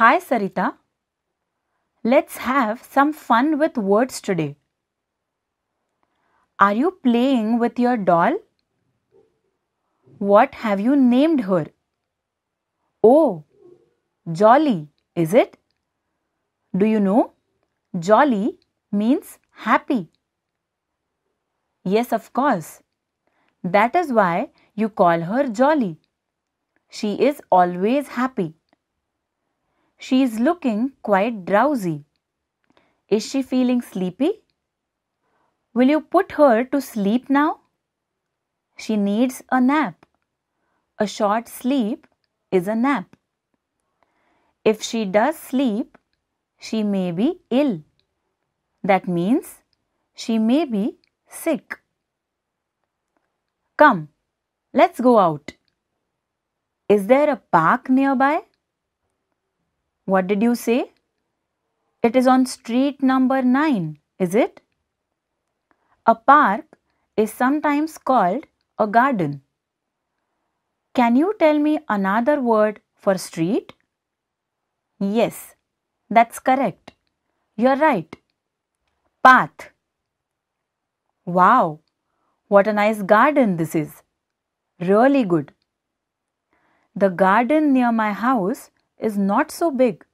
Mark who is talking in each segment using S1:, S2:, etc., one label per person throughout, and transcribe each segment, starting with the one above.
S1: Hi Sarita. Let's have some fun with words today. Are you playing with your doll? What have you named her? Oh, Jolly, is it? Do you know? Jolly means happy. Yes, of course. That is why you call her Jolly. She is always happy. She is looking quite drowsy. Is she feeling sleepy? Will you put her to sleep now? She needs a nap. A short sleep is a nap. If she does sleep, she may be ill. That means she may be sick. Come, let's go out. Is there a park nearby? What did you say? It is on street number 9, is it? A park is sometimes called a garden. Can you tell me another word for street? Yes, that's correct. You're right. Path. Wow, what a nice garden this is. Really good. The garden near my house is not so big.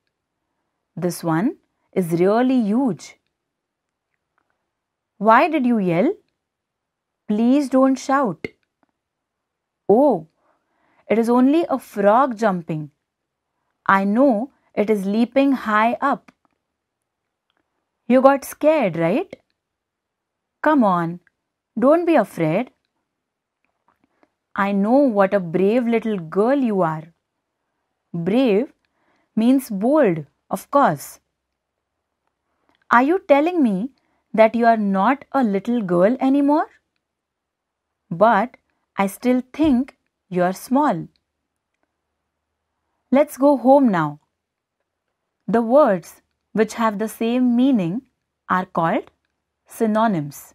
S1: This one is really huge. Why did you yell? Please don't shout. Oh, it is only a frog jumping. I know it is leaping high up. You got scared, right? Come on, don't be afraid. I know what a brave little girl you are. Brave means bold, of course. Are you telling me that you are not a little girl anymore? But I still think you are small. Let's go home now. The words which have the same meaning are called synonyms.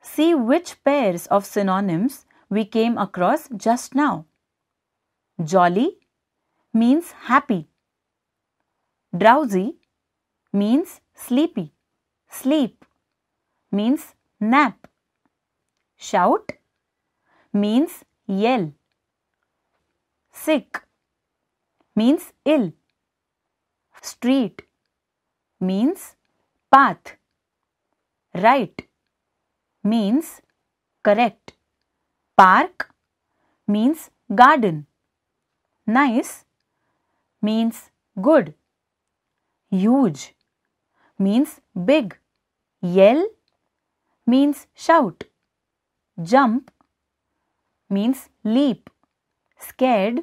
S1: See which pairs of synonyms we came across just now jolly means happy. Drowsy means sleepy. Sleep means nap. Shout means yell. Sick means ill. Street means path. Right means correct. Park means garden. Nice means good. Huge means big. Yell means shout. Jump means leap. Scared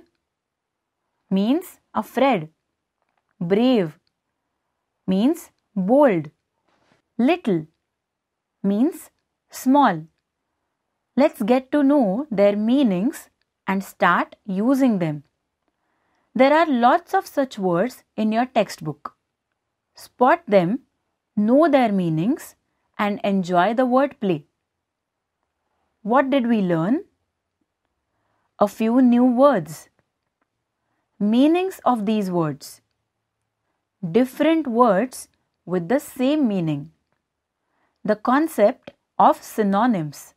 S1: means afraid. Brave means bold. Little means small. Let's get to know their meanings and start using them. There are lots of such words in your textbook. Spot them, know their meanings, and enjoy the wordplay. What did we learn? A few new words. Meanings of these words. Different words with the same meaning. The concept of synonyms.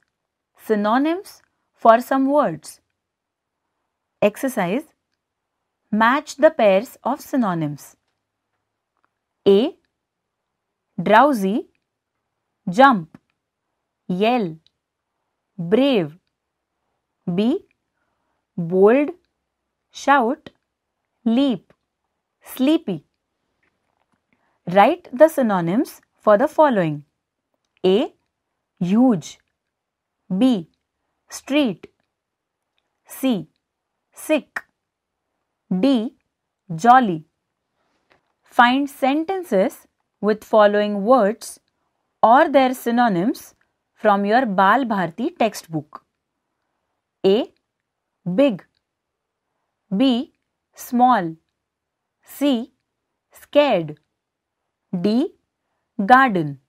S1: Synonyms for some words. Exercise Match the pairs of synonyms. A. Drowsy, jump, yell, brave. B. Bold, shout, leap, sleepy. Write the synonyms for the following A. Huge, B. Street, C. Sick. D. Jolly. Find sentences with following words or their synonyms from your Bal Bharti textbook. A. Big. B. Small. C. Scared. D. Garden.